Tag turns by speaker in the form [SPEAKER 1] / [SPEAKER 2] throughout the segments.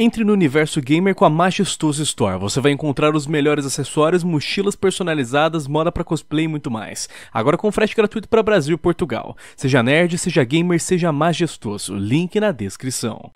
[SPEAKER 1] Entre no universo gamer com a Majestoso Store. Você vai encontrar os melhores acessórios, mochilas personalizadas, moda para cosplay e muito mais. Agora com frete gratuito para Brasil e Portugal. Seja nerd, seja gamer, seja majestoso. Link na descrição.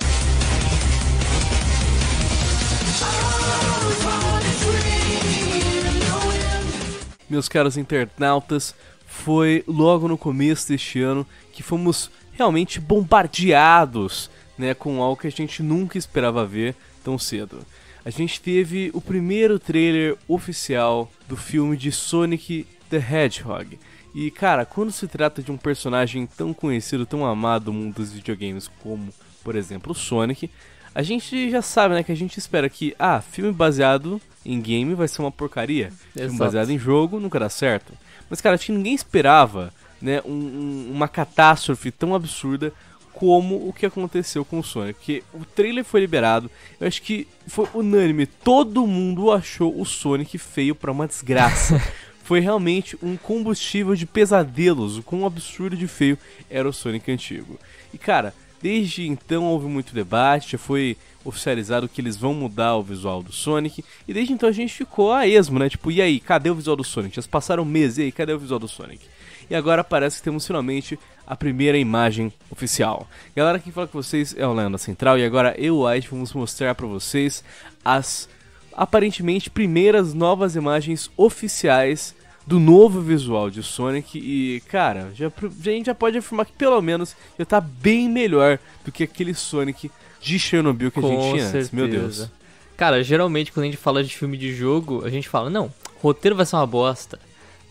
[SPEAKER 1] Meus caros internautas, foi logo no começo deste ano que fomos realmente bombardeados né, com algo que a gente nunca esperava ver tão cedo. A gente teve o primeiro trailer oficial do filme de Sonic the Hedgehog. E cara, quando se trata de um personagem tão conhecido, tão amado no mundo dos videogames como, por exemplo, Sonic, a gente já sabe, né, que a gente espera que, ah, filme baseado em game vai ser uma porcaria. Exato. Filme baseado em jogo nunca dá certo. Mas cara, acho que ninguém esperava, né, um, uma catástrofe tão absurda como o que aconteceu com o Sonic. Porque o trailer foi liberado, eu acho que foi unânime. Todo mundo achou o Sonic feio para uma desgraça. foi realmente um combustível de pesadelos, o quão absurdo de feio era o Sonic antigo. E cara, desde então houve muito debate, foi oficializado que eles vão mudar o visual do Sonic, e desde então a gente ficou a esmo, né? Tipo, e aí, cadê o visual do Sonic? Já passaram meses, e aí, cadê o visual do Sonic? E agora parece que temos finalmente a primeira imagem oficial. Galera, quem fala com vocês é o Leandro Central e agora eu e o White vamos mostrar para vocês as aparentemente primeiras novas imagens oficiais do novo visual de Sonic e, cara, já, a gente já pode afirmar que pelo menos já tá bem melhor do que aquele Sonic de Chernobyl que Com a gente tinha antes, meu Deus.
[SPEAKER 2] Cara, geralmente quando a gente fala de filme de jogo, a gente fala, não, roteiro vai ser uma bosta,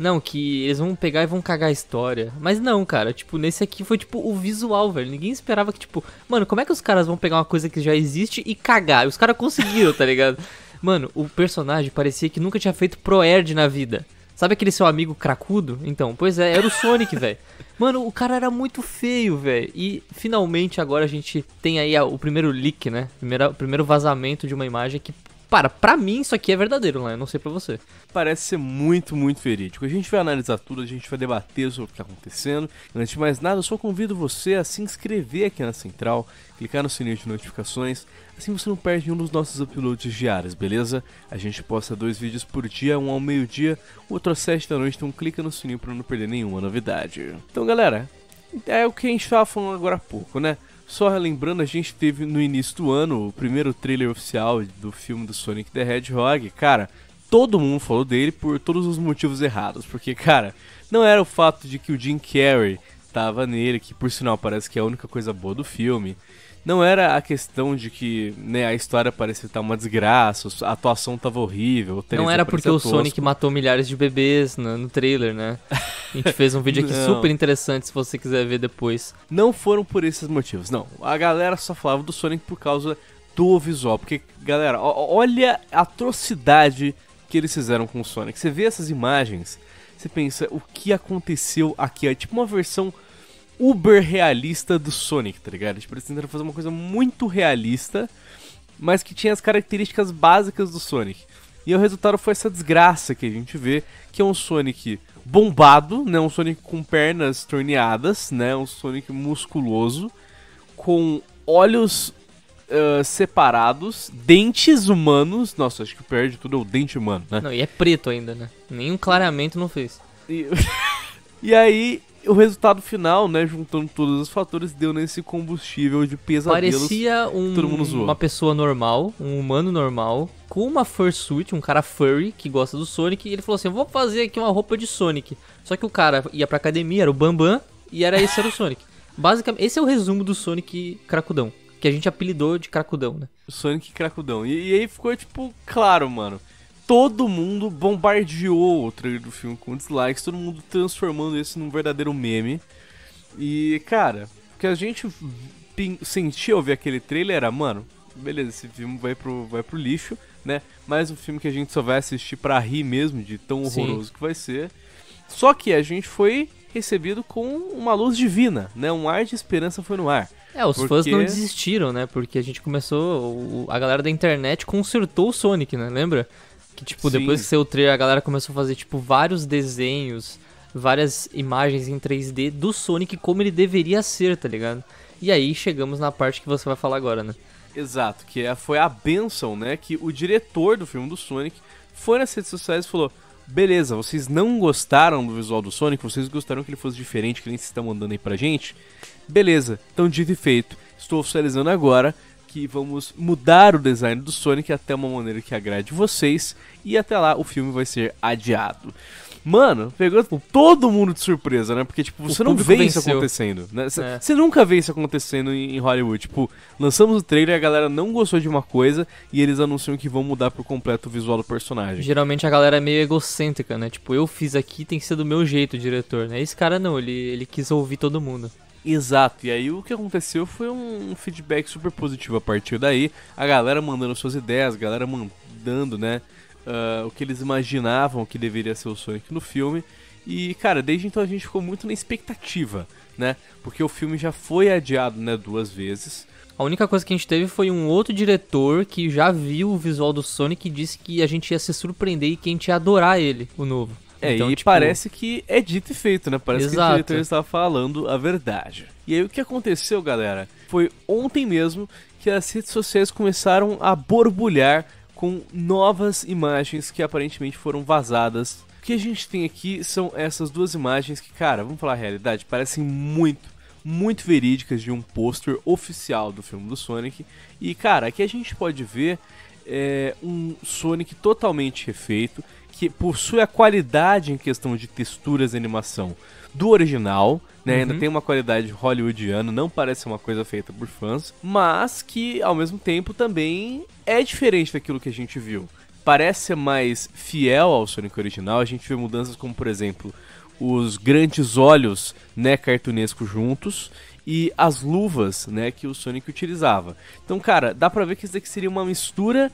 [SPEAKER 2] não, que eles vão pegar e vão cagar a história. Mas não, cara, tipo, nesse aqui foi tipo o visual, velho. Ninguém esperava que, tipo, mano, como é que os caras vão pegar uma coisa que já existe e cagar? E os caras conseguiram, tá ligado? Mano, o personagem parecia que nunca tinha feito Proerd na vida. Sabe aquele seu amigo cracudo? Então, pois é, era o Sonic, velho. Mano, o cara era muito feio, velho. E finalmente agora a gente tem aí a, o primeiro leak, né? primeiro o primeiro vazamento de uma imagem que para, pra mim isso aqui é verdadeiro, né? Eu não sei pra você. Parece ser
[SPEAKER 1] muito, muito verídico. A gente vai analisar tudo, a gente vai debater sobre o que tá acontecendo. Antes de mais nada, eu só convido você a se inscrever aqui na Central, clicar no sininho de notificações, assim você não perde nenhum dos nossos uploads diários, beleza? A gente posta dois vídeos por dia, um ao meio-dia, outro às sete da noite, então clica no sininho pra não perder nenhuma novidade. Então galera, é o que a gente tava falando agora há pouco, né? Só lembrando, a gente teve no início do ano o primeiro trailer oficial do filme do Sonic the Hedgehog. Cara, todo mundo falou dele por todos os motivos errados. Porque, cara, não era o fato de que o Jim Carrey tava nele, que por sinal parece que é a única coisa boa do filme não era a questão de que né, a história parecia estar uma desgraça, a atuação estava horrível. não era porque tosco. o Sonic
[SPEAKER 2] matou milhares de bebês no, né, no trailer, né? A gente fez um vídeo aqui super interessante se você quiser ver depois.
[SPEAKER 1] Não foram por esses motivos, não.
[SPEAKER 2] A galera só falava do Sonic por causa do
[SPEAKER 1] visual. Porque, galera, olha a atrocidade que eles fizeram com o Sonic. Você vê essas imagens, você pensa, o que aconteceu aqui? É tipo uma versão uber realista do Sonic, tá ligado? Tipo, eles tentaram fazer uma coisa muito realista, mas que tinha as características básicas do Sonic. E o resultado foi essa desgraça que a gente vê, que é um Sonic bombado, né? Um Sonic com pernas torneadas, né? Um Sonic musculoso, com olhos uh, separados, dentes humanos. Nossa, acho que o pior de tudo é o dente humano, né? Não,
[SPEAKER 2] e é preto ainda, né? Nenhum clareamento não fez. E, e aí o resultado final, né, juntando
[SPEAKER 1] todos os fatores, deu nesse combustível de pesadelos. Parecia um, uma
[SPEAKER 2] pessoa normal, um humano normal, com uma fursuit, um cara furry que gosta do Sonic, e ele falou assim: "Vou fazer aqui uma roupa de Sonic". Só que o cara ia pra academia, era o Bambam, e era esse era o Sonic. Basicamente, esse é o resumo do Sonic Cracudão, que a gente apelidou de Cracudão, né? Sonic Cracudão. E, e aí ficou tipo claro, mano todo mundo bombardeou
[SPEAKER 1] o trailer do filme com dislikes, todo mundo transformando esse num verdadeiro meme. E, cara, o que a gente sentia ao ver aquele trailer era, mano, beleza, esse filme vai pro, vai pro lixo, né? Mais um filme que a gente só vai assistir pra rir mesmo, de tão Sim. horroroso que vai ser. Só que a gente foi recebido com uma luz divina, né? Um ar de esperança foi no ar. É, os porque... fãs não
[SPEAKER 2] desistiram, né? Porque a gente começou. A galera da internet consertou o Sonic, né? Lembra? Que, tipo, Sim. depois que saiu o trailer, a galera começou a fazer, tipo, vários desenhos, várias imagens em 3D do Sonic como ele deveria ser, tá ligado? E aí chegamos na parte que você vai falar agora, né? Exato, que é, foi
[SPEAKER 1] a benção, né? Que o diretor do filme do Sonic foi nas redes sociais e falou: beleza, vocês não gostaram do visual do Sonic, vocês gostaram que ele fosse diferente, que nem vocês estão mandando aí pra gente. Beleza, então dito e feito, estou oficializando agora que vamos mudar o design do Sonic até uma maneira que agrade vocês e até lá o filme vai ser adiado. Mano, pegou tipo, todo mundo de surpresa, né? Porque, tipo, você não vê venceu. isso acontecendo. Né? É. Você nunca vê isso acontecendo em, em Hollywood. Tipo, lançamos o trailer, a galera não gostou de uma coisa e eles anunciam que vão mudar por completo o visual do personagem.
[SPEAKER 2] Geralmente a galera é meio egocêntrica, né? Tipo, eu fiz aqui, tem que ser do meu jeito, diretor, né? Esse cara não, ele, ele quis ouvir todo mundo. Exato, e aí o que aconteceu foi um feedback super positivo a partir daí. A galera
[SPEAKER 1] mandando suas ideias, a galera mandando, né? Uh, o que eles imaginavam que deveria ser o Sonic no filme. E, cara, desde então a gente ficou muito na expectativa, né? Porque
[SPEAKER 2] o filme já foi adiado, né, duas vezes. A única coisa que a gente teve foi um outro diretor que já viu o visual do Sonic e disse que a gente ia se surpreender e que a gente ia adorar ele, o novo. É, então, e tipo... parece que é dito e feito, né? Parece Exato. que o diretor estava
[SPEAKER 1] falando a verdade. E aí o que aconteceu, galera? Foi ontem mesmo que as redes sociais começaram a borbulhar com novas imagens que aparentemente foram vazadas. O que a gente tem aqui são essas duas imagens que, cara, vamos falar a realidade, parecem muito, muito verídicas de um pôster oficial do filme do Sonic. E, cara, aqui a gente pode ver é, um Sonic totalmente refeito que possui a qualidade em questão de texturas e animação do original, né? Uhum. Ainda tem uma qualidade hollywoodiana, não parece uma coisa feita por fãs, mas que ao mesmo tempo também é diferente daquilo que a gente viu. Parece ser mais fiel ao Sonic original, a gente vê mudanças como, por exemplo, os grandes olhos, né, cartunescos juntos e as luvas, né, que o Sonic utilizava. Então, cara, dá pra ver que isso daqui seria uma mistura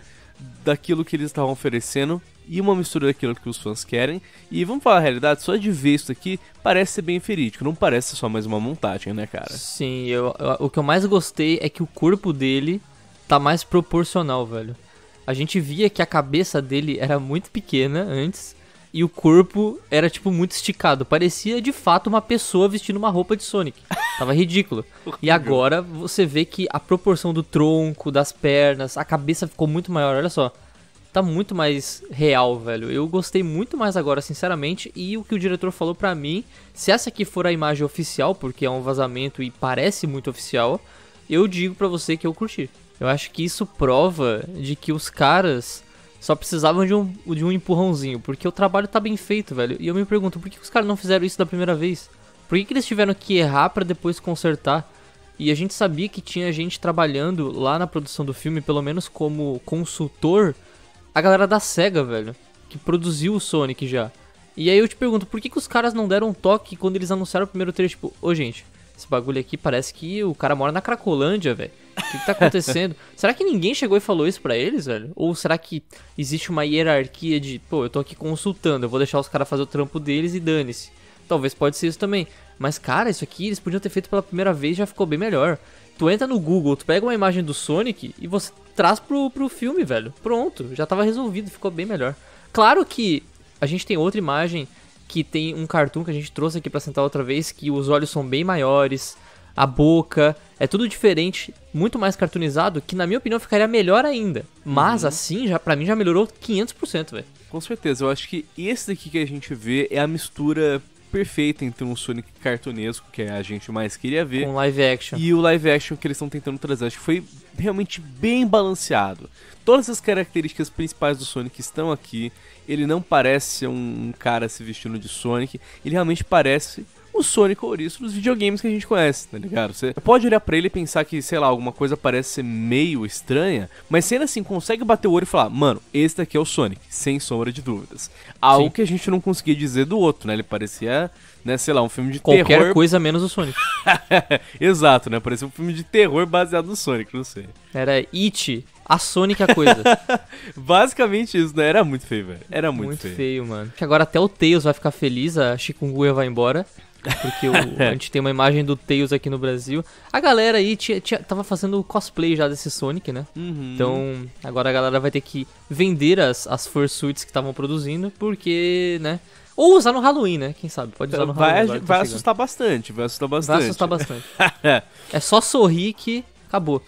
[SPEAKER 1] daquilo que eles estavam oferecendo e uma mistura daquilo que os fãs querem. E vamos falar a realidade, só de ver isso aqui parece ser bem verídico, não parece só mais uma montagem, né,
[SPEAKER 2] cara? Sim, eu, eu, o que eu mais gostei é que o corpo dele tá mais proporcional, velho. A gente via que a cabeça dele era muito pequena antes e o corpo era, tipo, muito esticado. Parecia, de fato, uma pessoa vestindo uma roupa de Sonic. Tava ridículo. e agora você vê que a proporção do tronco, das pernas, a cabeça ficou muito maior, olha só. Tá muito mais real, velho. Eu gostei muito mais agora, sinceramente. E o que o diretor falou pra mim, se essa aqui for a imagem oficial, porque é um vazamento e parece muito oficial, eu digo pra você que eu curti. Eu acho que isso prova de que os caras só precisavam de um, de um empurrãozinho, porque o trabalho tá bem feito, velho. E eu me pergunto, por que os caras não fizeram isso da primeira vez? Por que, que eles tiveram que errar para depois consertar? E a gente sabia que tinha gente trabalhando lá na produção do filme, pelo menos como consultor, a galera da SEGA, velho, que produziu o Sonic já. E aí eu te pergunto, por que, que os caras não deram um toque quando eles anunciaram o primeiro trailer? Tipo, ô oh, gente, esse bagulho aqui parece que o cara mora na Cracolândia, velho. O que, que tá acontecendo? será que ninguém chegou e falou isso para eles, velho? Ou será que existe uma hierarquia de, pô, eu tô aqui consultando, eu vou deixar os caras fazer o trampo deles e dane-se. Talvez pode ser isso também. Mas, cara, isso aqui eles podiam ter feito pela primeira vez e já ficou bem melhor. Tu entra no Google, tu pega uma imagem do Sonic e você traz pro, pro filme, velho. Pronto, já tava resolvido, ficou bem melhor. Claro que a gente tem outra imagem que tem um cartoon que a gente trouxe aqui pra sentar outra vez, que os olhos são bem maiores, a boca, é tudo diferente, muito mais cartoonizado, que na minha opinião ficaria melhor ainda. Mas uhum. assim, já para mim já melhorou 500%, velho. Com certeza, eu acho que esse daqui que a
[SPEAKER 1] gente vê é a mistura perfeita entre um Sonic cartunesco, que é a gente mais queria ver, com live action. E o live action que eles estão tentando trazer, acho que foi realmente bem balanceado. Todas as características principais do Sonic estão aqui. Ele não parece um cara se vestindo de Sonic, ele realmente parece o Sonic Ouriço dos videogames que a gente conhece, tá ligado? Você pode olhar para ele e pensar que, sei lá, alguma coisa parece ser meio estranha, mas sendo assim consegue bater o olho e falar, mano, esse daqui é o Sonic, sem sombra de dúvidas. Algo Sim. que a gente não conseguia dizer do outro, né? Ele parecia né, sei lá, um filme de Qualquer terror. Qualquer coisa menos o Sonic. Exato, né? Parecia um filme de terror baseado no Sonic, não sei. Era It,
[SPEAKER 2] a Sonic a coisa.
[SPEAKER 1] Basicamente isso, né? Era muito feio, velho. Era muito, muito feio. feio. mano.
[SPEAKER 2] Que agora até o Tails vai ficar feliz, a Chikungunya vai embora. Porque o, é. a gente tem uma imagem do Tails aqui no Brasil. A galera aí tava fazendo cosplay já desse Sonic, né? Uhum. Então, agora a galera vai ter que vender as, as fursuits que estavam produzindo, porque, né? Ou usar no Halloween, né? Quem sabe? Pode então, usar no vai, Halloween. vai tá assustar
[SPEAKER 1] bastante, vai assustar bastante. Vai assustar bastante.
[SPEAKER 2] é só sorrir que acabou.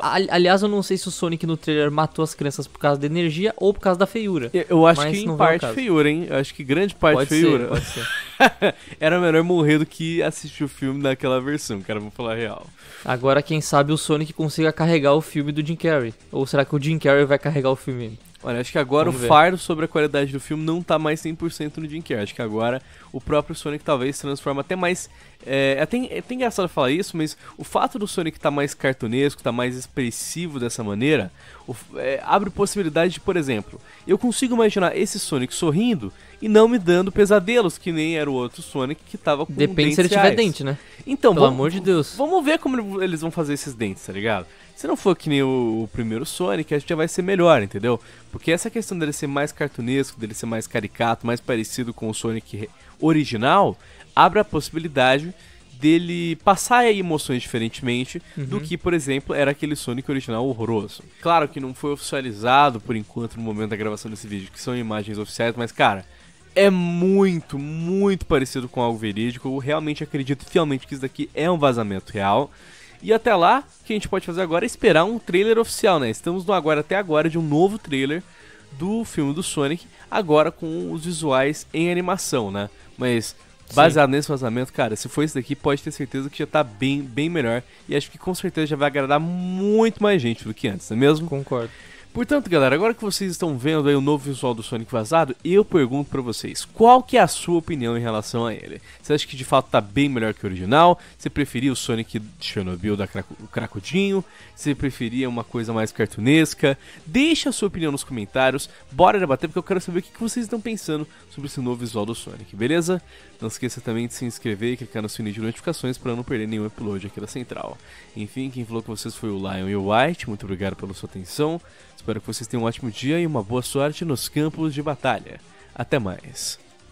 [SPEAKER 2] Aliás, eu não sei se o Sonic no trailer matou as crianças por causa da energia ou por causa da feiura. Eu acho que em parte
[SPEAKER 1] feiura, hein? Eu acho que grande
[SPEAKER 2] parte pode feiura. Ser, pode ser. Era melhor morrer do que assistir o filme naquela versão, cara, vou falar real. Agora, quem sabe o Sonic consiga carregar o filme do Jim Carrey. Ou será que o Jim Carrey vai carregar o filme?
[SPEAKER 1] Olha, acho que agora Vamos o ver. sobre a qualidade do filme não tá mais 100% no Jim Carrey. Acho que agora o próprio Sonic talvez se transforma até mais é, é, até, é até engraçado falar isso, mas o fato do Sonic estar tá mais cartunesco, estar tá mais expressivo dessa maneira, o, é, abre possibilidade de, por exemplo, eu consigo imaginar esse Sonic sorrindo e não me dando pesadelos, que nem era o outro Sonic que tava com Depende dentes se ele tiver dente, né? Então, Pelo vamos, amor de Deus. Vamos ver como eles vão fazer esses dentes, tá ligado? Se não for que nem o, o primeiro Sonic, a gente já vai ser melhor, entendeu? Porque essa questão dele ser mais cartunesco, dele ser mais caricato, mais parecido com o Sonic original abre a possibilidade dele passar emoções diferentemente uhum. do que, por exemplo, era aquele Sonic original horroroso. Claro que não foi oficializado por enquanto no momento da gravação desse vídeo, que são imagens oficiais, mas cara, é muito, muito parecido com algo verídico. Eu realmente acredito fielmente que isso daqui é um vazamento real. E até lá, o que a gente pode fazer agora é esperar um trailer oficial, né? Estamos no agora até agora de um novo trailer do filme do Sonic, agora com os visuais em animação, né? Mas baseado Sim. nesse vazamento, cara, se for esse daqui, pode ter certeza que já tá bem, bem melhor. E acho que com certeza já vai agradar muito mais gente do que antes, não é mesmo? Concordo. Portanto, galera, agora que vocês estão vendo o novo visual do Sonic vazado, eu pergunto para vocês, qual que é a sua opinião em relação a ele? Você acha que de fato tá bem melhor que o original? Você preferia o Sonic Chernobyl da Craco, Cracudinho? Você preferia uma coisa mais cartunesca? Deixa a sua opinião nos comentários, bora debater porque eu quero saber o que vocês estão pensando sobre esse novo visual do Sonic, beleza? Não esqueça também de se inscrever e clicar no sininho de notificações para não perder nenhum upload aqui da Central. Enfim, quem falou com vocês foi o Lion e o White, muito obrigado pela sua atenção. Espero que vocês tenham um ótimo dia e uma boa sorte nos campos de batalha. Até mais.